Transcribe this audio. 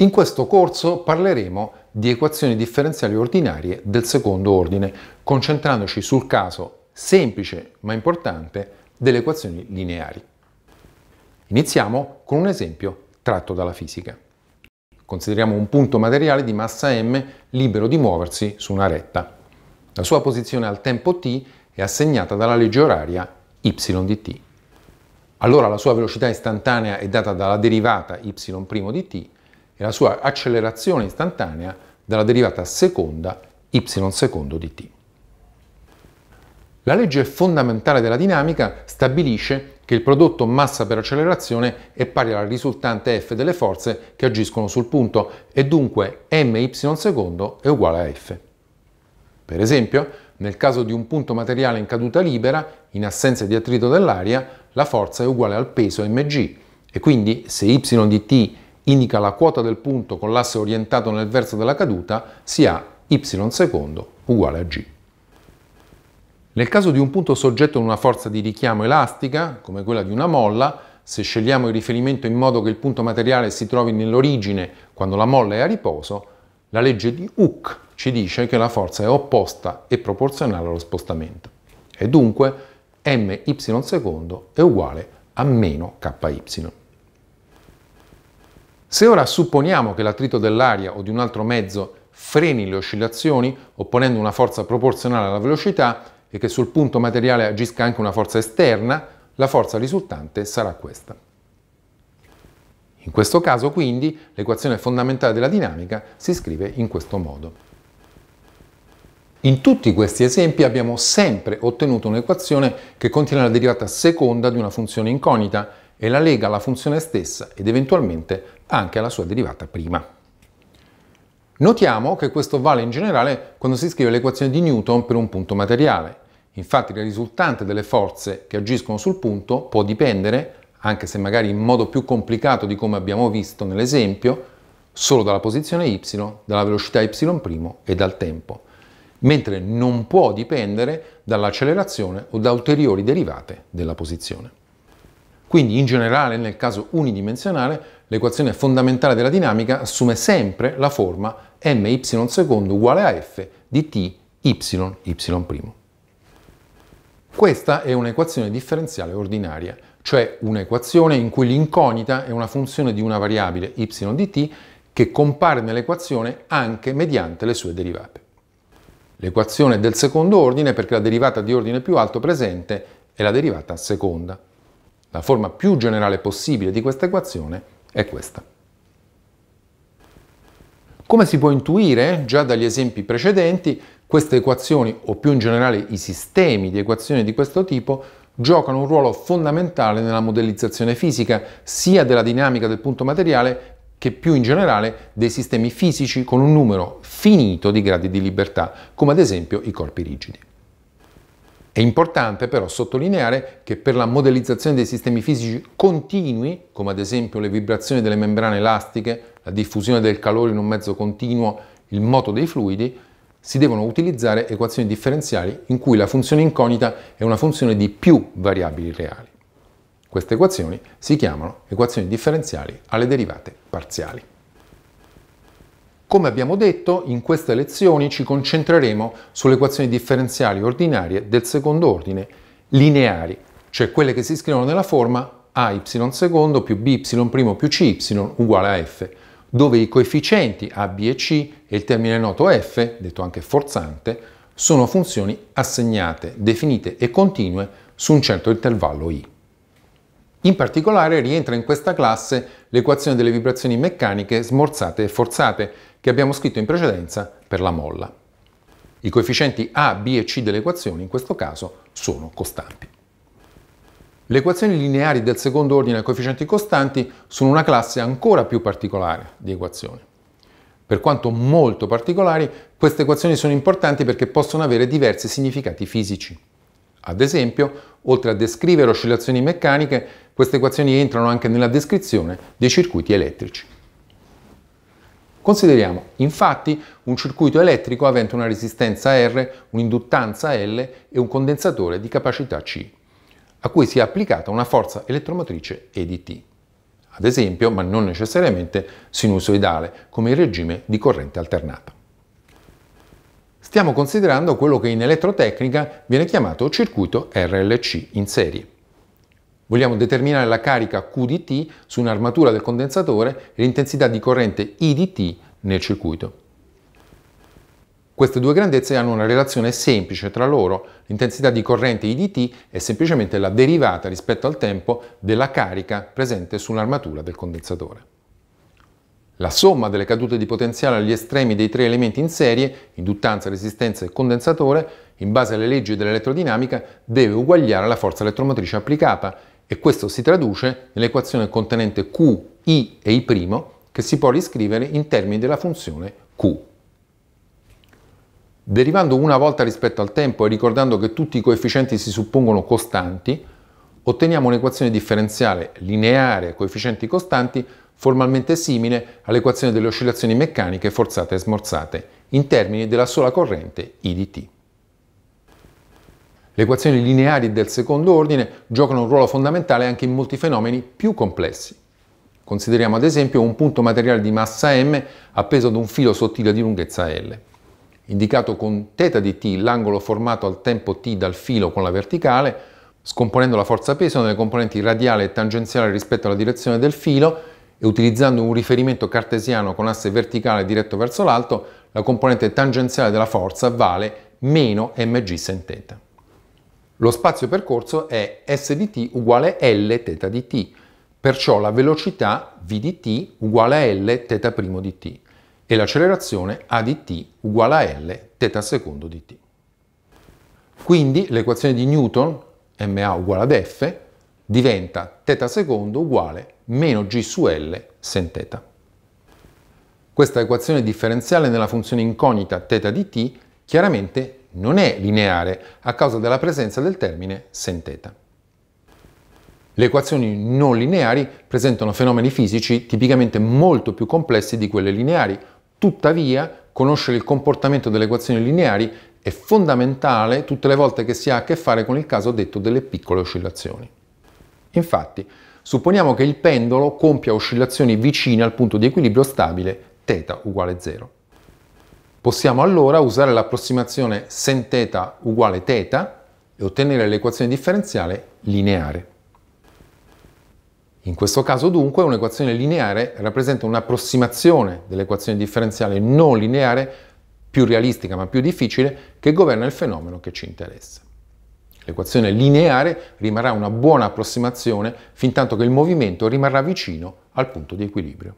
In questo corso parleremo di equazioni differenziali ordinarie del secondo ordine, concentrandoci sul caso semplice ma importante delle equazioni lineari. Iniziamo con un esempio tratto dalla fisica. Consideriamo un punto materiale di massa m libero di muoversi su una retta. La sua posizione al tempo t è assegnata dalla legge oraria y di t. Allora la sua velocità istantanea è data dalla derivata y' di t e la sua accelerazione istantanea dalla derivata seconda y secondo di t. La legge fondamentale della dinamica stabilisce che il prodotto massa per accelerazione è pari alla risultante F delle forze che agiscono sul punto e dunque my secondo è uguale a F. Per esempio, nel caso di un punto materiale in caduta libera, in assenza di attrito dell'aria, la forza è uguale al peso mg e quindi se y di t indica la quota del punto con l'asse orientato nel verso della caduta, si ha y secondo uguale a g. Nel caso di un punto soggetto a una forza di richiamo elastica, come quella di una molla, se scegliamo il riferimento in modo che il punto materiale si trovi nell'origine quando la molla è a riposo, la legge di Hooke ci dice che la forza è opposta e proporzionale allo spostamento. E dunque my secondo è uguale a meno ky. Se ora supponiamo che l'attrito dell'aria o di un altro mezzo freni le oscillazioni opponendo una forza proporzionale alla velocità e che sul punto materiale agisca anche una forza esterna, la forza risultante sarà questa. In questo caso quindi l'equazione fondamentale della dinamica si scrive in questo modo. In tutti questi esempi abbiamo sempre ottenuto un'equazione che contiene la derivata seconda di una funzione incognita e la lega alla funzione stessa ed eventualmente anche alla sua derivata prima. Notiamo che questo vale in generale quando si scrive l'equazione di Newton per un punto materiale. Infatti la risultante delle forze che agiscono sul punto può dipendere, anche se magari in modo più complicato di come abbiamo visto nell'esempio, solo dalla posizione y, dalla velocità y' e dal tempo, mentre non può dipendere dall'accelerazione o da ulteriori derivate della posizione. Quindi in generale nel caso unidimensionale l'equazione fondamentale della dinamica assume sempre la forma my secondo uguale a f di t y, y'. Questa è un'equazione differenziale ordinaria, cioè un'equazione in cui l'incognita è una funzione di una variabile y di t che compare nell'equazione anche mediante le sue derivate. L'equazione è del secondo ordine perché la derivata di ordine più alto presente è la derivata seconda. La forma più generale possibile di questa equazione è questa. Come si può intuire già dagli esempi precedenti, queste equazioni, o più in generale i sistemi di equazioni di questo tipo, giocano un ruolo fondamentale nella modellizzazione fisica, sia della dinamica del punto materiale che più in generale dei sistemi fisici con un numero finito di gradi di libertà, come ad esempio i corpi rigidi. È importante però sottolineare che per la modellizzazione dei sistemi fisici continui, come ad esempio le vibrazioni delle membrane elastiche, la diffusione del calore in un mezzo continuo, il moto dei fluidi, si devono utilizzare equazioni differenziali in cui la funzione incognita è una funzione di più variabili reali. Queste equazioni si chiamano equazioni differenziali alle derivate parziali. Come abbiamo detto, in queste lezioni ci concentreremo sulle equazioni differenziali ordinarie del secondo ordine lineari, cioè quelle che si scrivono nella forma ay secondo più by primo più cy uguale a f, dove i coefficienti a, b e c e il termine noto f, detto anche forzante, sono funzioni assegnate, definite e continue su un certo intervallo i. In particolare rientra in questa classe l'equazione delle vibrazioni meccaniche smorzate e forzate che abbiamo scritto in precedenza per la molla. I coefficienti A, B e C dell'equazione in questo caso sono costanti. Le equazioni lineari del secondo ordine a coefficienti costanti sono una classe ancora più particolare di equazioni. Per quanto molto particolari, queste equazioni sono importanti perché possono avere diversi significati fisici. Ad esempio, oltre a descrivere oscillazioni meccaniche, queste equazioni entrano anche nella descrizione dei circuiti elettrici. Consideriamo infatti un circuito elettrico avente una resistenza R, un'induttanza L e un condensatore di capacità C, a cui sia applicata una forza elettromotrice E di T, ad esempio, ma non necessariamente sinusoidale, come il regime di corrente alternata stiamo considerando quello che in elettrotecnica viene chiamato circuito RLC in serie. Vogliamo determinare la carica Q di T su un'armatura del condensatore e l'intensità di corrente I di T nel circuito. Queste due grandezze hanno una relazione semplice tra loro. L'intensità di corrente I di T è semplicemente la derivata rispetto al tempo della carica presente sull'armatura del condensatore. La somma delle cadute di potenziale agli estremi dei tre elementi in serie, induttanza, resistenza e condensatore, in base alle leggi dell'elettrodinamica, deve uguagliare la forza elettromotrice applicata e questo si traduce nell'equazione contenente Q, I e I' che si può riscrivere in termini della funzione Q. Derivando una volta rispetto al tempo e ricordando che tutti i coefficienti si suppongono costanti, otteniamo un'equazione differenziale lineare a coefficienti costanti formalmente simile all'equazione delle oscillazioni meccaniche forzate e smorzate, in termini della sola corrente I di T. Le equazioni lineari del secondo ordine giocano un ruolo fondamentale anche in molti fenomeni più complessi. Consideriamo ad esempio un punto materiale di massa m appeso ad un filo sottile di lunghezza L. Indicato con θ di t l'angolo formato al tempo t dal filo con la verticale, scomponendo la forza peso nelle componenti radiale e tangenziale rispetto alla direzione del filo, e utilizzando un riferimento cartesiano con asse verticale diretto verso l'alto, la componente tangenziale della forza vale meno mg sin θ. Lo spazio percorso è s di t uguale l θ di t, perciò la velocità v di t uguale a l θ' di t e l'accelerazione a di t uguale a l θ secondo di t. Quindi l'equazione di Newton, ma uguale ad f, diventa θ secondo uguale meno g su L sen θ. Questa equazione differenziale nella funzione incognita θ di t chiaramente non è lineare a causa della presenza del termine sen θ. Le equazioni non lineari presentano fenomeni fisici tipicamente molto più complessi di quelle lineari, tuttavia conoscere il comportamento delle equazioni lineari è fondamentale tutte le volte che si ha a che fare con il caso detto delle piccole oscillazioni. Infatti, supponiamo che il pendolo compia oscillazioni vicine al punto di equilibrio stabile θ uguale 0. Possiamo allora usare l'approssimazione sen θ uguale θ e ottenere l'equazione differenziale lineare. In questo caso dunque un'equazione lineare rappresenta un'approssimazione dell'equazione differenziale non lineare più realistica ma più difficile che governa il fenomeno che ci interessa. L'equazione lineare rimarrà una buona approssimazione fin tanto che il movimento rimarrà vicino al punto di equilibrio.